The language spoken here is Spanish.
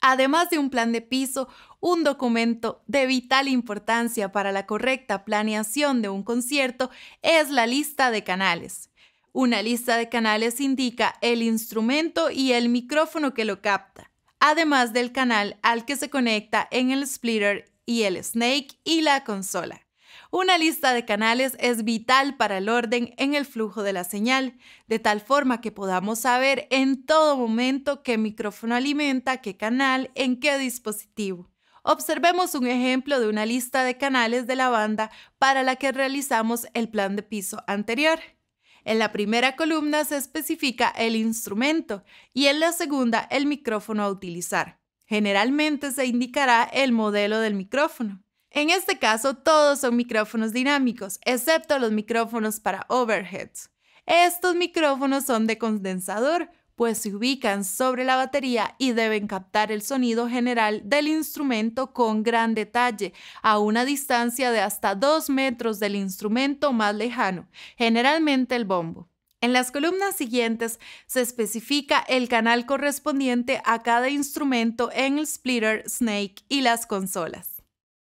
además de un plan de piso, un documento de vital importancia para la correcta planeación de un concierto es la lista de canales. Una lista de canales indica el instrumento y el micrófono que lo capta, además del canal al que se conecta en el splitter y el snake y la consola. Una lista de canales es vital para el orden en el flujo de la señal, de tal forma que podamos saber en todo momento qué micrófono alimenta qué canal en qué dispositivo. Observemos un ejemplo de una lista de canales de la banda para la que realizamos el plan de piso anterior. En la primera columna se especifica el instrumento y en la segunda el micrófono a utilizar. Generalmente se indicará el modelo del micrófono. En este caso, todos son micrófonos dinámicos, excepto los micrófonos para overheads. Estos micrófonos son de condensador, pues se ubican sobre la batería y deben captar el sonido general del instrumento con gran detalle, a una distancia de hasta 2 metros del instrumento más lejano, generalmente el bombo. En las columnas siguientes se especifica el canal correspondiente a cada instrumento en el splitter, snake y las consolas.